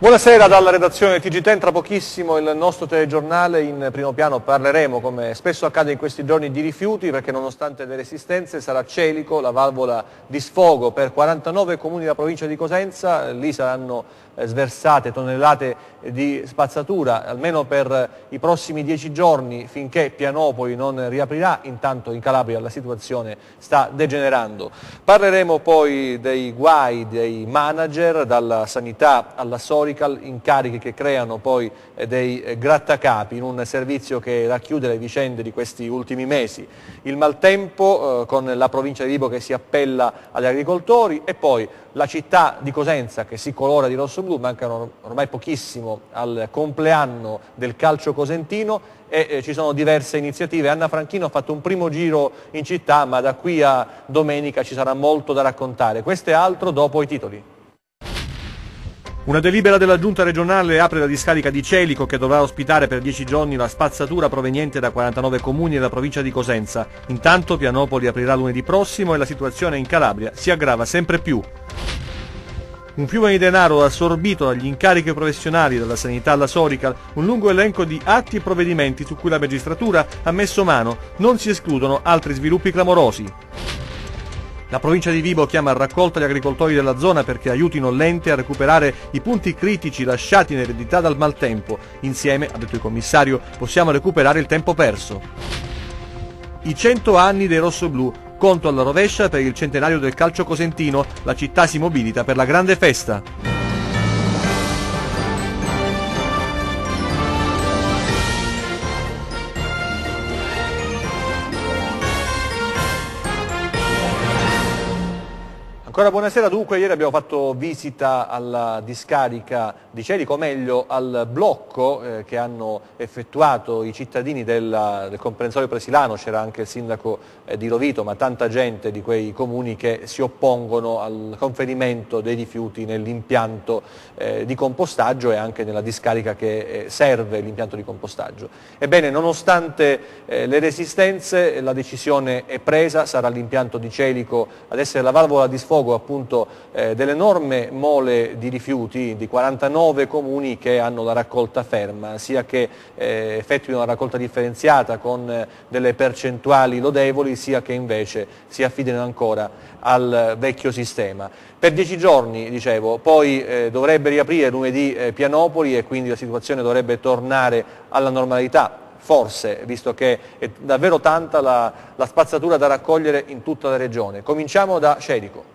Buonasera dalla redazione TGTN, tra pochissimo il nostro telegiornale in primo piano parleremo come spesso accade in questi giorni di rifiuti perché nonostante le resistenze sarà Celico la valvola di sfogo per 49 comuni della provincia di Cosenza, lì saranno eh, sversate tonnellate di spazzatura, almeno per eh, i prossimi dieci giorni finché Pianopoli non riaprirà, intanto in Calabria la situazione sta degenerando. Parleremo poi dei guai dei manager, dalla sanità alla Sorical, incarichi che creano poi eh, dei grattacapi in un servizio che racchiude le vicende di questi ultimi mesi. Il maltempo eh, con la provincia di Libo che si appella agli agricoltori e poi la città di Cosenza che si colora di rosso-blu, mancano ormai pochissimo al compleanno del calcio cosentino e eh, ci sono diverse iniziative. Anna Franchino ha fatto un primo giro in città ma da qui a domenica ci sarà molto da raccontare. Questo è altro dopo i titoli. Una delibera della giunta regionale apre la discarica di Celico che dovrà ospitare per 10 giorni la spazzatura proveniente da 49 comuni della provincia di Cosenza. Intanto Pianopoli aprirà lunedì prossimo e la situazione in Calabria si aggrava sempre più. Un fiume di denaro assorbito dagli incarichi professionali dalla sanità alla Sorical, un lungo elenco di atti e provvedimenti su cui la magistratura ha messo mano, non si escludono altri sviluppi clamorosi. La provincia di Vibo chiama a raccolta gli agricoltori della zona perché aiutino l'ente a recuperare i punti critici lasciati in eredità dal maltempo. Insieme, ha detto il commissario, possiamo recuperare il tempo perso. I 100 anni dei rossoblù, conto alla rovescia per il centenario del calcio cosentino, la città si mobilita per la grande festa. Ancora buonasera, dunque ieri abbiamo fatto visita alla discarica di Cerico, meglio al blocco eh, che hanno effettuato i cittadini della, del comprensorio presilano, c'era anche il sindaco eh, di Rovito, ma tanta gente di quei comuni che si oppongono al conferimento dei rifiuti nell'impianto eh, di compostaggio e anche nella discarica che eh, serve l'impianto di compostaggio. Ebbene, nonostante eh, le resistenze, la decisione è presa, sarà l'impianto di Celico ad essere la valvola di sfogo pago appunto, eh, dell'enorme mole di rifiuti di 49 comuni che hanno la raccolta ferma, sia che eh, effettuino una raccolta differenziata con eh, delle percentuali lodevoli, sia che invece si affidino ancora al vecchio sistema. Per dieci giorni, dicevo, poi eh, dovrebbe riaprire lunedì eh, Pianopoli e quindi la situazione dovrebbe tornare alla normalità forse, visto che è davvero tanta la, la spazzatura da raccogliere in tutta la regione. Cominciamo da Cerico.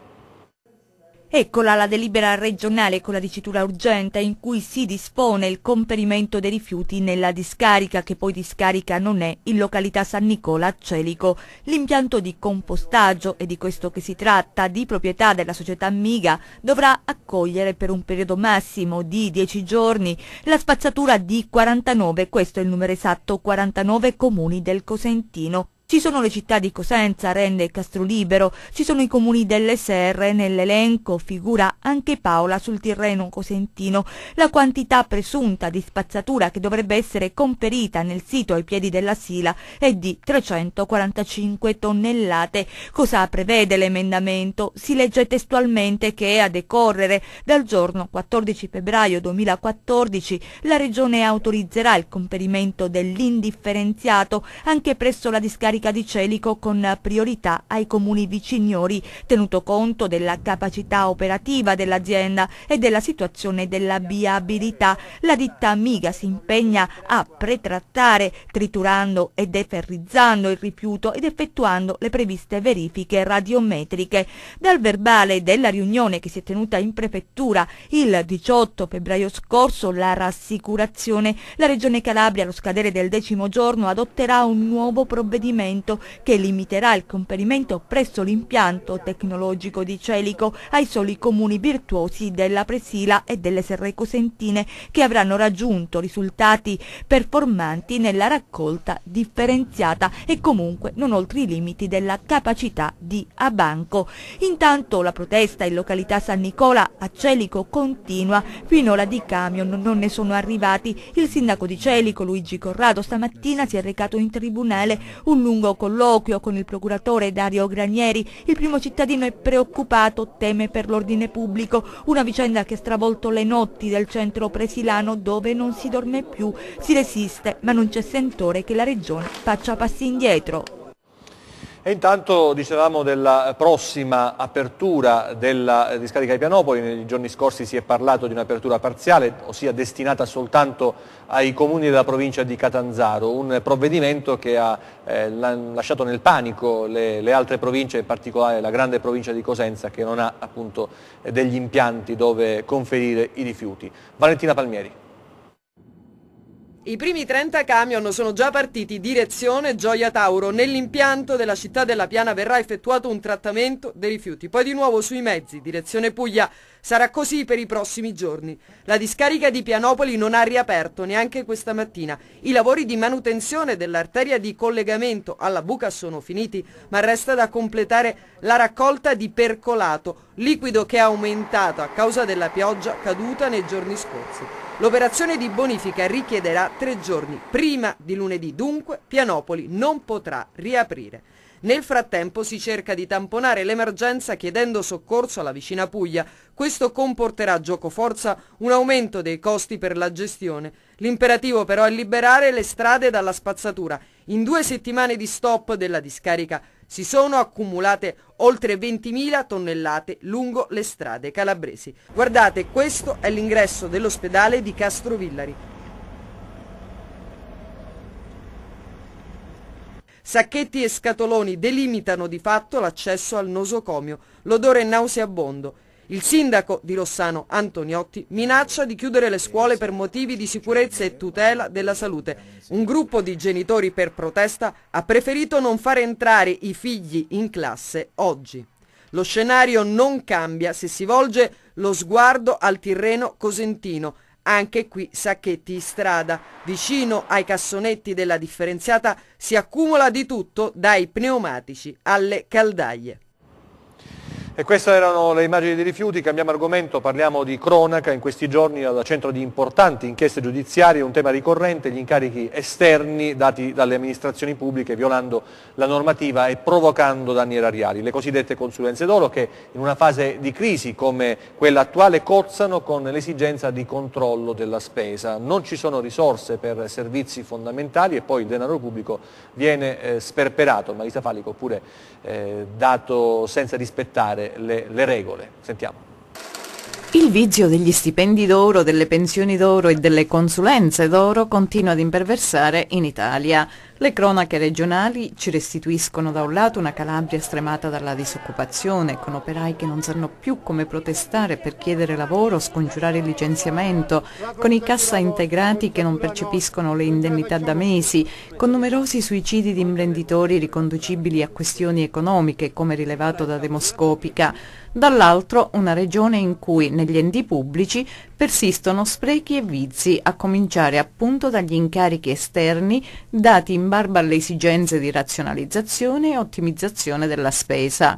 Eccola la delibera regionale con la dicitura urgente in cui si dispone il comperimento dei rifiuti nella discarica che poi discarica non è in località San Nicola a Celico. L'impianto di compostaggio, e di questo che si tratta, di proprietà della società Miga, dovrà accogliere per un periodo massimo di 10 giorni la spazzatura di 49, questo è il numero esatto, 49 comuni del Cosentino ci sono le città di Cosenza, Rende e Castrolibero, ci sono i comuni delle Serre, nell'elenco figura anche Paola sul Tirreno cosentino. La quantità presunta di spazzatura che dovrebbe essere comperita nel sito ai piedi della Sila è di 345 tonnellate. Cosa prevede l'emendamento? Si legge testualmente che a decorrere dal giorno 14 febbraio 2014 la Regione autorizzerà il comperimento dell'indifferenziato anche presso la discarica discarica di Celico con priorità ai comuni vicignori, tenuto conto della capacità operativa dell'azienda e della situazione della viabilità. La ditta Amiga si impegna a pretrattare, triturando e deferrizzando il rifiuto ed effettuando le previste verifiche radiometriche. Dal verbale della riunione che si è tenuta in prefettura il 18 febbraio scorso la rassicurazione. La Regione Calabria allo scadere del decimo giorno adotterà un nuovo provvedimento provvedimento che limiterà il comperimento presso l'impianto tecnologico di Celico ai soli comuni virtuosi della Presila e delle Serre Cosentine che avranno raggiunto risultati performanti nella raccolta differenziata e comunque non oltre i limiti della capacità di Abanco. Intanto la protesta in località San Nicola a Celico continua, finora di camion non ne sono arrivati. Il sindaco di Celico, Luigi Corrado, stamattina si è recato in tribunale un lungo lungo colloquio con il procuratore Dario Granieri, il primo cittadino è preoccupato, teme per l'ordine pubblico, una vicenda che ha stravolto le notti del centro presilano dove non si dorme più, si resiste, ma non c'è sentore che la regione faccia passi indietro. E intanto dicevamo della prossima apertura della discarica di Pianopoli, nei giorni scorsi si è parlato di un'apertura parziale, ossia destinata soltanto ai comuni della provincia di Catanzaro, un provvedimento che ha eh, lasciato nel panico le, le, altre province, in particolare la grande provincia di Cosenza che non ha appunto degli impianti dove conferire i rifiuti. Valentina Palmieri. I primi 30 camion sono già partiti direzione Gioia Tauro. Nell'impianto della città della Piana verrà effettuato un trattamento dei rifiuti. Poi di nuovo sui mezzi, direzione Puglia. Sarà così per i prossimi giorni. La discarica di Pianopoli non ha riaperto neanche questa mattina. I lavori di manutenzione dell'arteria di collegamento alla buca sono finiti, ma resta da completare la raccolta di percolato, liquido che è aumentato a causa della pioggia caduta nei giorni scorsi. L'operazione di bonifica richiederà tre giorni. Prima di lunedì dunque Pianopoli non potrà riaprire. Nel frattempo si cerca di tamponare l'emergenza chiedendo soccorso alla vicina Puglia. Questo comporterà a giocoforza un aumento dei costi per la gestione. L'imperativo però è liberare le strade dalla spazzatura. In due settimane di stop della discarica si sono accumulate oltre 20.000 tonnellate lungo le strade calabresi. Guardate, questo è l'ingresso dell'ospedale di Castrovillari. Sacchetti e scatoloni delimitano di fatto l'accesso al nosocomio. L'odore è nauseabondo il sindaco di Rossano, Antoniotti, minaccia di chiudere le scuole per motivi di sicurezza e tutela della salute. Un gruppo di genitori per protesta ha preferito non far entrare i figli in classe oggi. Lo scenario non cambia se si volge lo sguardo al Tirreno Cosentino, anche qui sacchetti in strada. Vicino ai cassonetti della differenziata si accumula di tutto dai pneumatici alle caldaie. E queste erano le immagini dei rifiuti, cambiamo argomento, parliamo di cronaca, in questi giorni al centro di importanti inchieste giudiziarie, un tema ricorrente, gli incarichi esterni dati dalle amministrazioni pubbliche violando la normativa e provocando danni erariali, le cosiddette consulenze d'oro che in una fase di crisi come quella attuale cozzano con l'esigenza di controllo della spesa, non ci sono risorse per servizi fondamentali e poi il denaro pubblico viene eh, sperperato, Marisa Falico pure eh, dato senza rispettare le, le regole. Sentiamo. Il vizio degli stipendi d'oro, delle pensioni d'oro e delle consulenze d'oro continua ad imperversare in Italia. Le cronache regionali ci restituiscono da un lato una Calabria stremata dalla disoccupazione, con operai che non sanno più come protestare per chiedere lavoro o scongiurare il licenziamento, con i cassa integrati che non percepiscono le indennità da mesi, con numerosi suicidi di imprenditori riconducibili a questioni economiche, come rilevato da Demoscopica. Dall'altro una regione in cui negli enti pubblici persistono sprechi e vizi, a cominciare appunto dagli incarichi esterni dati in in barba alle esigenze di razionalizzazione e ottimizzazione della spesa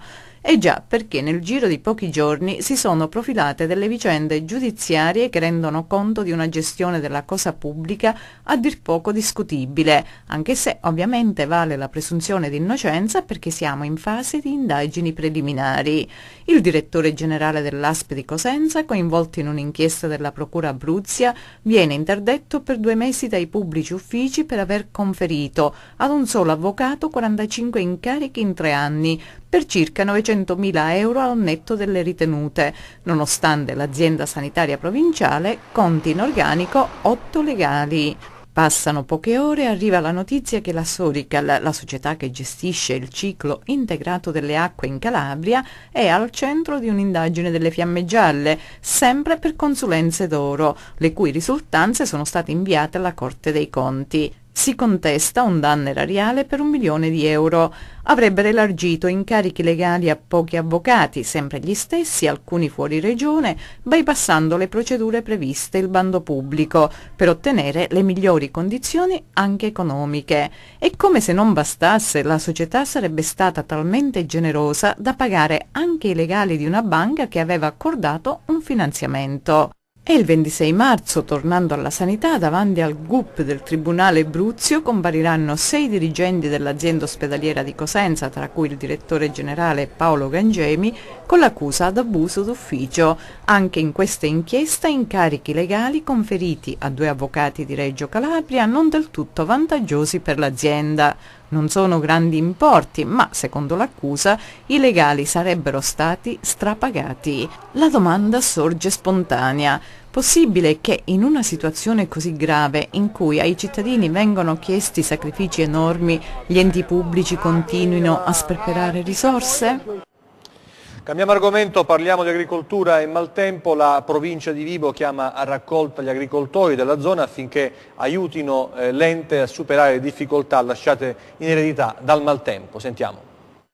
e già perché nel giro di pochi giorni si sono profilate delle vicende giudiziarie che rendono conto di una gestione della cosa pubblica a dir poco discutibile, anche se ovviamente vale la presunzione di innocenza perché siamo in fase di indagini preliminari. Il direttore generale dell'ASP di Cosenza, coinvolto in un'inchiesta della Procura Abruzia, viene interdetto per due mesi dai pubblici uffici per aver conferito ad un solo avvocato 45 incarichi in tre anni, per circa 900.000 euro al netto delle ritenute, nonostante l'azienda sanitaria provinciale conti in organico 8 legali. Passano poche ore e arriva la notizia che la Sorical, la società che gestisce il ciclo integrato delle acque in Calabria, è al centro di un'indagine delle fiamme gialle, sempre per consulenze d'oro, le cui risultanze sono state inviate alla Corte dei Conti si contesta un danno erariale per un milione di euro. Avrebbero elargito incarichi legali a pochi avvocati, sempre gli stessi, alcuni fuori regione, bypassando le procedure previste il bando pubblico, per ottenere le migliori condizioni anche economiche. E come se non bastasse, la società sarebbe stata talmente generosa da pagare anche i legali di una banca che aveva accordato un finanziamento. E il 26 marzo, tornando alla sanità, davanti al GUP del Tribunale Bruzio compariranno sei dirigenti dell'azienda ospedaliera di Cosenza, tra cui il direttore generale Paolo Gangemi, con l'accusa d'abuso d'ufficio. Anche in questa inchiesta incarichi legali conferiti a due avvocati di Reggio Calabria non del tutto vantaggiosi per l'azienda. Non sono grandi importi, ma secondo l'accusa i legali sarebbero stati strapagati. La domanda sorge spontanea. Possibile che in una situazione così grave in cui ai cittadini vengono chiesti sacrifici enormi, gli enti pubblici continuino a sperperare risorse? Cambiamo argomento, parliamo di agricoltura e maltempo. La provincia di Vibo chiama a raccolta gli agricoltori della zona affinché aiutino eh, l'ente a superare le difficoltà lasciate in eredità dal maltempo. Sentiamo.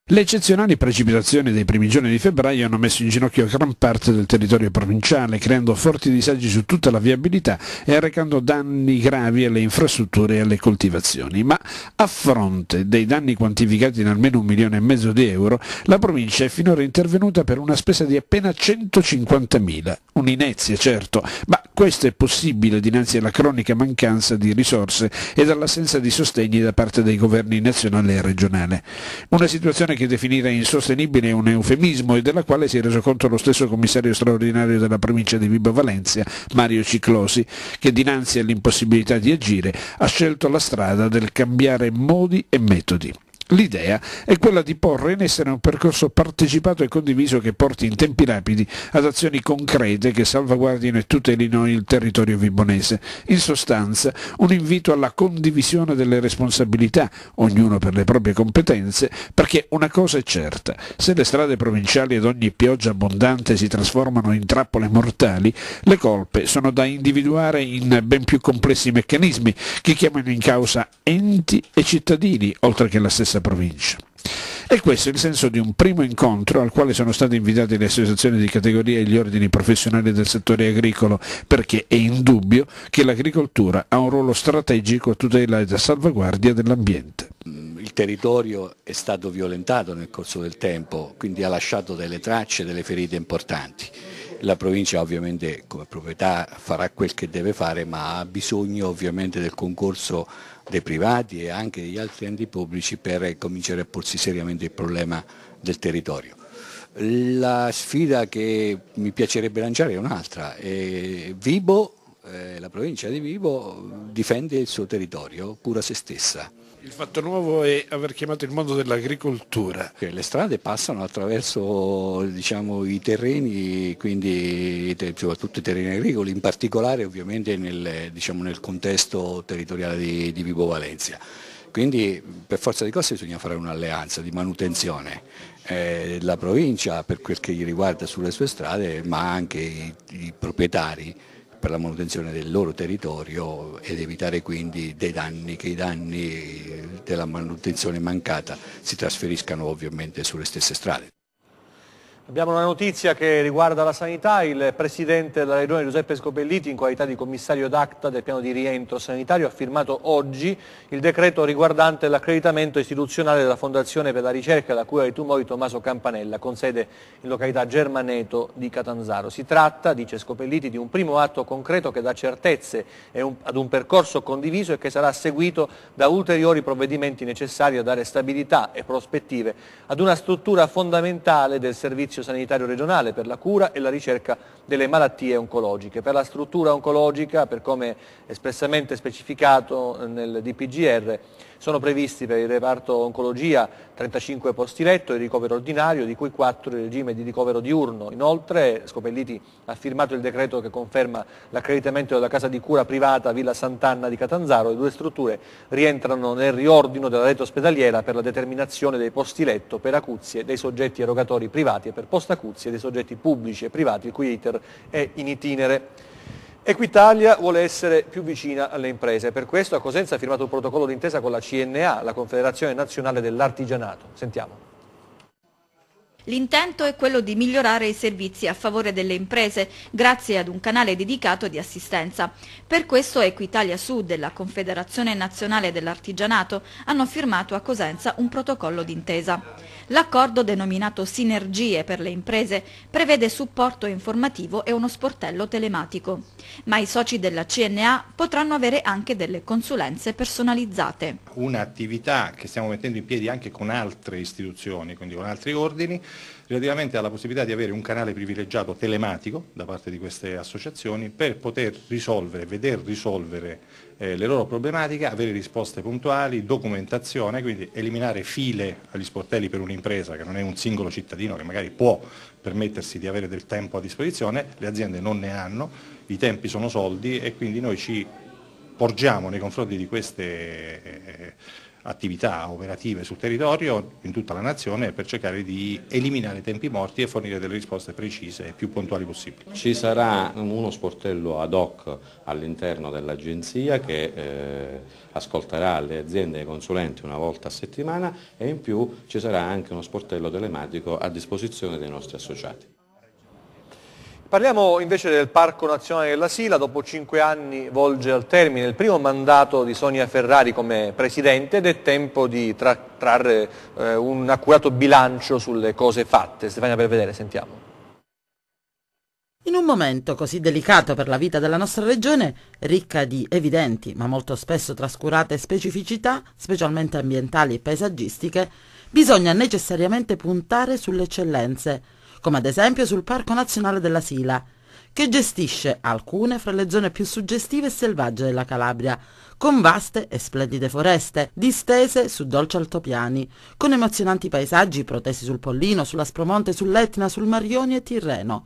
Le eccezionali precipitazioni dei primi giorni di febbraio hanno messo in ginocchio gran parte del territorio provinciale, creando forti disagi su tutta la viabilità e arrecando danni gravi alle infrastrutture e alle coltivazioni. Ma a fronte dei danni quantificati in almeno un milione e mezzo di euro, la provincia è finora intervenuta per una spesa di appena 150.000. Un'inezia, certo, ma questo è possibile dinanzi alla cronica mancanza di risorse ed all'assenza di sostegni da parte dei governi nazionale e regionale. Una situazione situazione che definire insostenibile è un eufemismo e della quale si è reso conto lo stesso commissario straordinario della provincia di Vibo Valencia, Mario Ciclosi, che dinanzi all'impossibilità di agire ha scelto la strada del cambiare modi e metodi. L'idea è quella di porre in essere un percorso partecipato e condiviso che porti in tempi rapidi ad azioni concrete che salvaguardino e tutelino il territorio vibonese. In sostanza, un invito alla condivisione delle responsabilità, ognuno per le proprie competenze, perché una cosa è certa, se le strade provinciali ad ogni pioggia abbondante si trasformano in trappole mortali, le colpe sono da individuare in ben più complessi meccanismi che chiamano in causa enti e cittadini, oltre che la stessa provincia. E questo è il senso di un primo incontro al quale sono state invitate le associazioni di categoria e gli ordini professionali del settore agricolo, perché è indubbio che l'agricoltura ha un ruolo strategico a tutela e a salvaguardia dell'ambiente. Il territorio è stato violentato nel corso del tempo, quindi ha lasciato delle tracce, delle ferite importanti. La provincia ovviamente come proprietà farà quel che deve fare, ma ha bisogno ovviamente del concorso dei privati e anche degli altri enti pubblici per eh, cominciare a porsi seriamente il problema del territorio. La sfida che mi piacerebbe lanciare è un'altra. Vibo, eh, la provincia di Vibo, difende il suo territorio, cura se stessa. Il fatto nuovo è aver chiamato il mondo dell'agricoltura. Le strade passano attraverso diciamo, i terreni, quindi soprattutto i terreni agricoli, in particolare ovviamente nel, diciamo, nel contesto territoriale di, di Vibo Valencia. Quindi per forza di cose bisogna fare un'alleanza di manutenzione eh, la provincia per quel che gli riguarda sulle sue strade, ma anche i, i proprietari per la manutenzione del loro territorio ed evitare quindi dei danni, che i danni della manutenzione mancata si trasferiscano ovviamente sulle stesse strade. Abbiamo una notizia che riguarda la sanità, il Presidente della Regione Giuseppe Scopelliti in qualità di commissario d'acta del piano di rientro sanitario ha firmato oggi il decreto riguardante l'accreditamento istituzionale della Fondazione per la ricerca e la cura dei tumori Tommaso Campanella con sede in località Germaneto di Catanzaro. Si tratta, dice Scopelliti, di un primo atto concreto che dà certezze ad un percorso condiviso e che sarà seguito da ulteriori provvedimenti necessari a dare stabilità e prospettive ad una struttura fondamentale del servizio Servizio Sanitario Regionale per la cura e la ricerca delle malattie oncologiche. Per la struttura oncologica, per come espressamente specificato nel DPGR, sono previsti per il reparto oncologia 35 posti letto e ricovero ordinario, di cui 4 in regime di ricovero diurno. Inoltre Scopelliti ha firmato il decreto che conferma l'accreditamento della casa di cura privata Villa Sant'Anna di Catanzaro. Le due strutture rientrano nel riordino della rete ospedaliera per la determinazione dei posti letto per acuzie dei soggetti erogatori privati e per per Posta e dei soggetti pubblici e privati il cui iter è in itinere. Equitalia vuole essere più vicina alle imprese, per questo a Cosenza ha firmato un protocollo d'intesa con la CNA, la Confederazione Nazionale dell'Artigianato. Sentiamo. L'intento è quello di migliorare i servizi a favore delle imprese grazie ad un canale dedicato di assistenza. Per questo Equitalia Sud e la Confederazione Nazionale dell'Artigianato hanno firmato a Cosenza un protocollo d'intesa. L'accordo, denominato Sinergie per le imprese, prevede supporto informativo e uno sportello telematico. Ma i soci della CNA potranno avere anche delle consulenze personalizzate. Un'attività che stiamo mettendo in piedi anche con altre istituzioni, quindi con altri ordini, relativamente alla possibilità di avere un canale privilegiato telematico da parte di queste associazioni per poter risolvere, veder risolvere eh, le loro problematiche, avere risposte puntuali, documentazione, quindi eliminare file agli sportelli per un'impresa che non è un singolo cittadino che magari può permettersi di avere del tempo a disposizione, le aziende non ne hanno, i tempi sono soldi e quindi noi ci porgiamo nei confronti di queste eh, eh attività operative sul territorio in tutta la nazione per cercare di eliminare i tempi morti e fornire delle risposte precise e più puntuali possibili. Ci sarà uno sportello ad hoc all'interno dell'agenzia che eh, ascolterà le aziende e i consulenti una volta a settimana e in più ci sarà anche uno sportello telematico a disposizione dei nostri associati. Parliamo invece del Parco Nazionale della Sila, dopo cinque anni volge al termine il primo mandato di Sonia Ferrari come presidente ed è tempo di tra trarre eh, un accurato bilancio sulle cose fatte. Stefania per vedere, sentiamo. In un momento così delicato per la vita della nostra regione, ricca di evidenti ma molto spesso trascurate specificità, specialmente ambientali e paesaggistiche, bisogna necessariamente puntare sulle eccellenze come ad esempio sul Parco Nazionale della Sila, che gestisce alcune fra le zone più suggestive e selvagge della Calabria, con vaste e splendide foreste, distese su dolci altopiani, con emozionanti paesaggi protesi sul Pollino, sulla Spromonte, sull'Etna, sul Marioni e Tirreno.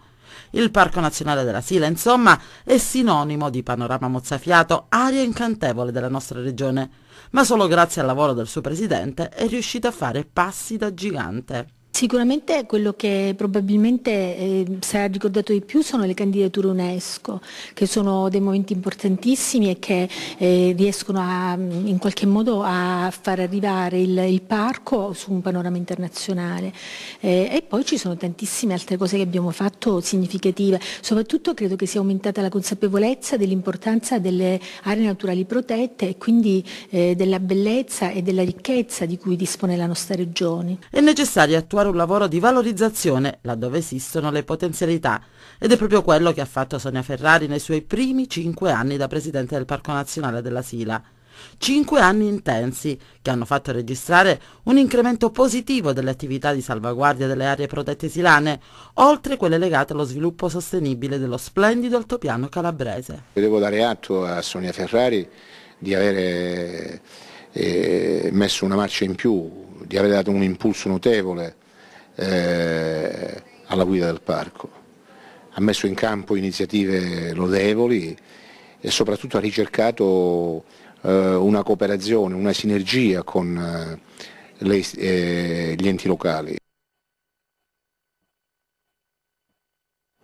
Il Parco Nazionale della Sila, insomma, è sinonimo di panorama mozzafiato, aria incantevole della nostra regione, ma solo grazie al lavoro del suo presidente è riuscito a fare passi da gigante. Sicuramente quello che probabilmente eh, sarà ricordato di più sono le candidature UNESCO, che sono dei momenti importantissimi e che eh, riescono a, mm, in qualche modo a far arrivare il, il parco su un panorama internazionale. Eh, e poi ci sono tantissime altre cose che abbiamo fatto significative, soprattutto credo che sia aumentata la consapevolezza dell'importanza delle aree naturali protette e quindi eh, della bellezza e della ricchezza di cui dispone la nostra regione. È necessario attuare fare un lavoro di valorizzazione laddove esistono le potenzialità ed è proprio quello che ha fatto Sonia Ferrari nei suoi primi cinque anni da presidente del Parco Nazionale della Sila. Cinque anni intensi che hanno fatto registrare un incremento positivo delle attività di salvaguardia delle aree protette silane, oltre quelle legate allo sviluppo sostenibile dello splendido altopiano calabrese. Devo dare atto a Sonia Ferrari di avere eh, messo una marcia in più, di aver dato un impulso notevole eh, alla guida del parco. Ha messo in campo iniziative lodevoli e soprattutto ha ricercato eh, una cooperazione, una sinergia con eh, le, eh, gli enti locali.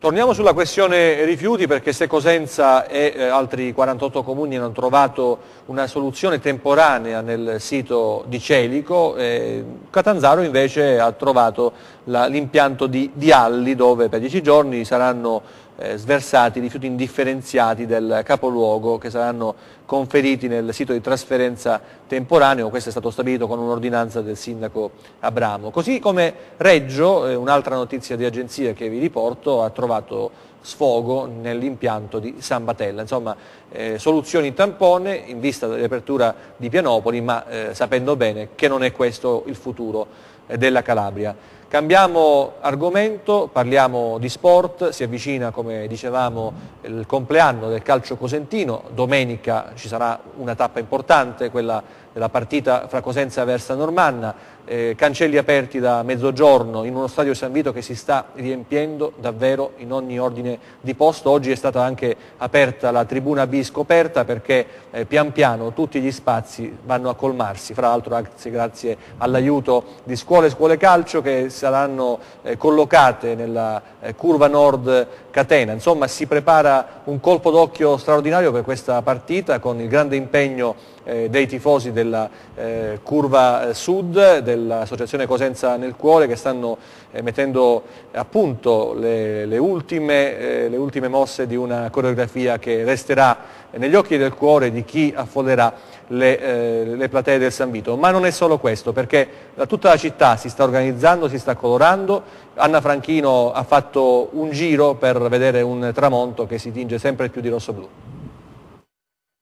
Torniamo sulla questione rifiuti perché se Cosenza e eh, altri 48 comuni hanno trovato una soluzione temporanea nel sito di Celico, eh, Catanzaro invece ha trovato l'impianto di Alli dove per 10 giorni saranno eh, sversati, rifiuti indifferenziati del capoluogo che saranno conferiti nel sito di trasferenza temporaneo, questo è stato stabilito con un'ordinanza del sindaco Abramo. Così come Reggio, eh, un'altra notizia di agenzia che vi riporto, ha trovato sfogo nell'impianto di San Batella. Insomma, eh, soluzioni tampone in vista dell'apertura di Pianopoli, ma eh, sapendo bene che non è questo il futuro della Calabria. Cambiamo argomento, parliamo di sport, si avvicina come dicevamo il compleanno del calcio cosentino, domenica ci sarà una tappa importante, quella della partita fra Cosenza e Versa Normanna, eh, cancelli aperti da mezzogiorno in uno stadio San Vito che si sta riempiendo davvero in ogni ordine di posto, oggi è stata anche aperta la tribuna B scoperta perché eh, pian piano tutti gli spazi vanno a colmarsi, fra l'altro grazie all'aiuto di scuola scuole, scuole calcio che saranno eh, collocate nella eh, curva nord catena. Insomma si prepara un colpo d'occhio straordinario per questa partita con il grande impegno eh, dei tifosi della eh, Curva eh, Sud, dell'Associazione Cosenza nel Cuore, che stanno eh, mettendo a punto le, le, ultime, eh, le ultime mosse di una coreografia che resterà negli occhi del cuore di chi affollerà le, eh, le, platee del San Vito. Ma non è solo questo, perché da tutta la città si sta organizzando, si sta colorando. Anna Franchino ha fatto un giro per vedere un tramonto che si tinge sempre più di rosso-blu.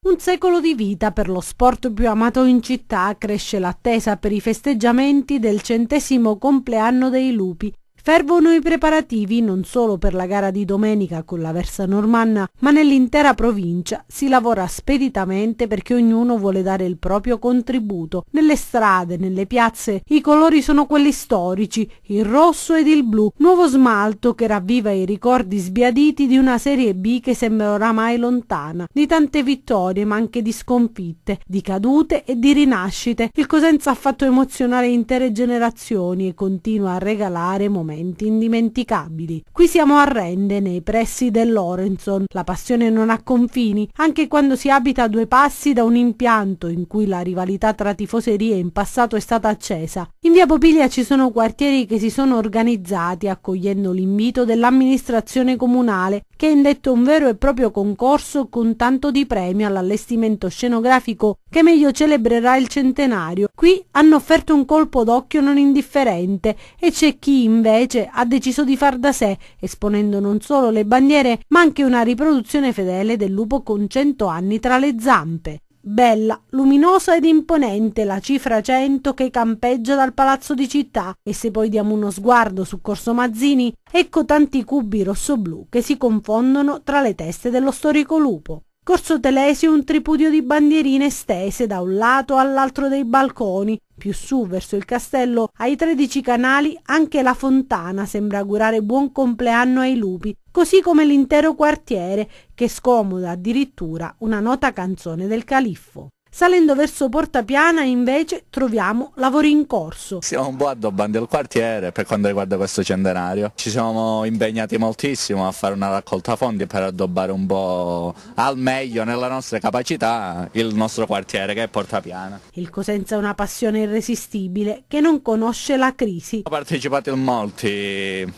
Un secolo di vita per lo sport più amato in città cresce l'attesa per i festeggiamenti del centesimo compleanno dei lupi Fervono i preparativi non solo per la gara di domenica con la Versa Normanna, ma nell'intera provincia si lavora speditamente perché ognuno vuole dare il proprio contributo. Nelle strade, nelle piazze, i colori sono quelli storici, il rosso ed il blu, nuovo smalto che ravviva i ricordi sbiaditi di una Serie B che sembra oramai lontana, di tante vittorie ma anche di sconfitte, di cadute e di rinascite. Il Cosenza ha fatto emozionare intere generazioni e continua a regalare momenti momenti indimenticabili. Qui siamo a Rende, nei pressi del Lorenson. La passione non ha confini, anche quando si abita a due passi da un impianto in cui la rivalità tra tifoserie in passato è stata accesa. In via Popiglia ci sono quartieri che si sono organizzati accogliendo l'invito dell'amministrazione comunale che ha indetto un vero e proprio concorso con tanto di premio all'allestimento scenografico che meglio celebrerà il centenario. Qui hanno offerto un colpo d'occhio non indifferente e c'è chi invece specie ha deciso di far da sé, esponendo non solo le bandiere, ma anche una riproduzione fedele del lupo con 100 anni tra le zampe. Bella, luminosa ed imponente la cifra 100 che campeggia dal palazzo di città e se poi diamo uno sguardo su Corso Mazzini, ecco tanti cubi rosso-blu che si confondono tra le teste dello storico lupo. Corso Telesio un tripudio di bandierine stese da un lato all'altro dei balconi, più su verso il castello ai tredici canali anche la fontana sembra augurare buon compleanno ai lupi, così come l'intero quartiere che scomoda addirittura una nota canzone del califfo. Salendo verso Portapiana invece troviamo lavori in corso. Siamo un po' addobbando il quartiere per quanto riguarda questo centenario. Ci siamo impegnati moltissimo a fare una raccolta fondi per addobbare un po' al meglio nella nostra capacità il nostro quartiere che è Portapiana. Il Cosenza è una passione irresistibile che non conosce la crisi. Ho partecipato in molti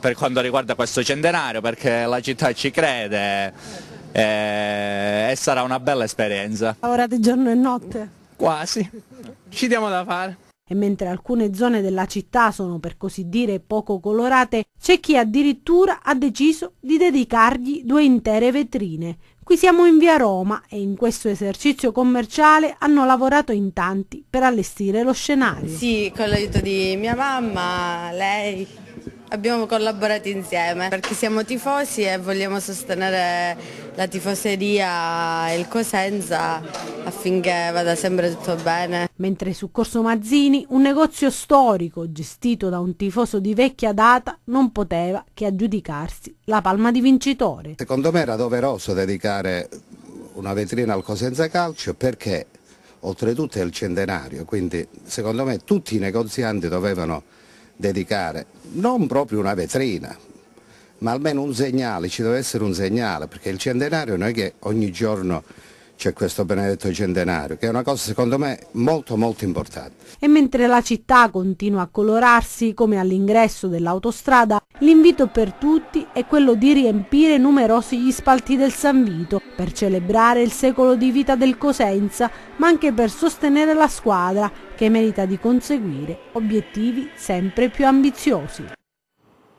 per quanto riguarda questo centenario perché la città ci crede eh, e sarà una bella esperienza. Lavorate giorno e notte? Quasi, ci diamo da fare e mentre alcune zone della città sono per così dire poco colorate, c'è chi addirittura ha deciso di dedicargli due intere vetrine. Qui siamo in via Roma e in questo esercizio commerciale hanno lavorato in tanti per allestire lo scenario. Sì, con l'aiuto di mia mamma, lei Abbiamo collaborato insieme perché siamo tifosi e vogliamo sostenere la tifoseria e il Cosenza affinché vada sempre tutto bene. Mentre su Corso Mazzini un negozio storico gestito da un tifoso di vecchia data non poteva che aggiudicarsi la palma di vincitore. Secondo me era doveroso dedicare una vetrina al Cosenza Calcio perché oltretutto è il centenario, quindi secondo me tutti i negozianti dovevano dedicare non proprio una vetrina, ma almeno un segnale, ci deve essere un segnale, perché il centenario non è che ogni giorno c'è questo benedetto centenario, che è una cosa secondo me molto molto importante. E mentre la città continua a colorarsi come all'ingresso dell'autostrada, l'invito per tutti è quello di riempire numerosi gli spalti del San Vito per celebrare il secolo di vita del Cosenza, ma anche per sostenere la squadra che merita di conseguire obiettivi sempre più ambiziosi.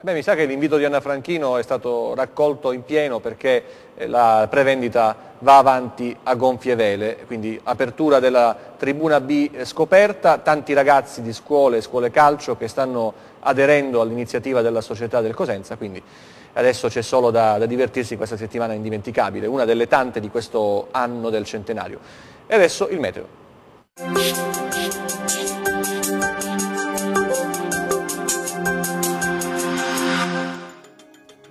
Beh, mi sa che l'invito di Anna Franchino è stato raccolto in pieno perché eh, la prevendita va avanti a gonfie vele, quindi apertura della tribuna B eh, scoperta, tanti ragazzi di scuole, scuole calcio che stanno aderendo all'iniziativa della società del Cosenza, quindi adesso c'è solo da, da divertirsi questa settimana indimenticabile, una delle tante di questo anno del centenario. E adesso il meteo.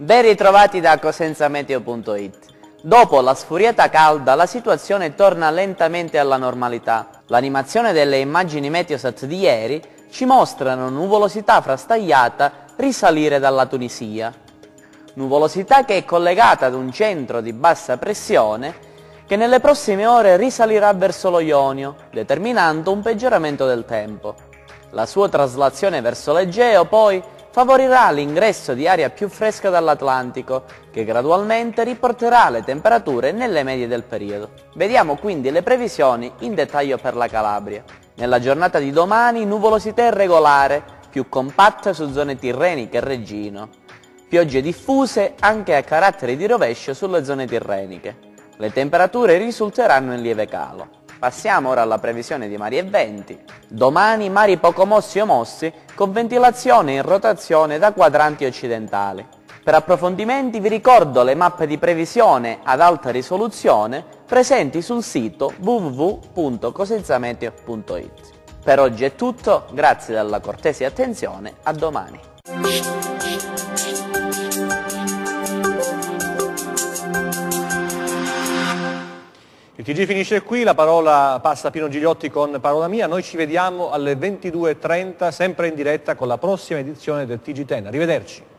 Ben ritrovati da cosenzameteo.it. Dopo la sfuriata calda la situazione torna lentamente alla normalità. L'animazione delle immagini Meteosat di ieri ci mostrano nuvolosità frastagliata risalire dalla Tunisia. Nuvolosità che è collegata ad un centro di bassa pressione che nelle prossime ore risalirà verso lo Ionio, determinando un peggioramento del tempo. La sua traslazione verso l'Egeo poi favorirà l'ingresso di aria più fresca dall'Atlantico, che gradualmente riporterà le temperature nelle medie del periodo. Vediamo quindi le previsioni in dettaglio per la Calabria. Nella giornata di domani nuvolosità irregolare, più compatta su zone tirreniche e reggino. Piogge diffuse anche a carattere di rovescio sulle zone tirreniche. Le temperature risulteranno in lieve calo. Passiamo ora alla previsione di mari e venti. Domani mari poco mossi o mossi con ventilazione in rotazione da quadranti occidentali. Per approfondimenti vi ricordo le mappe di previsione ad alta risoluzione presenti sul sito www.cosenzameteo.it. Per oggi è tutto, grazie della cortese attenzione, a domani. Il TG finisce qui, la parola passa a Pino Gigliotti con Parola Mia, noi ci vediamo alle 22.30 sempre in diretta con la prossima edizione del tg Ten. Arrivederci.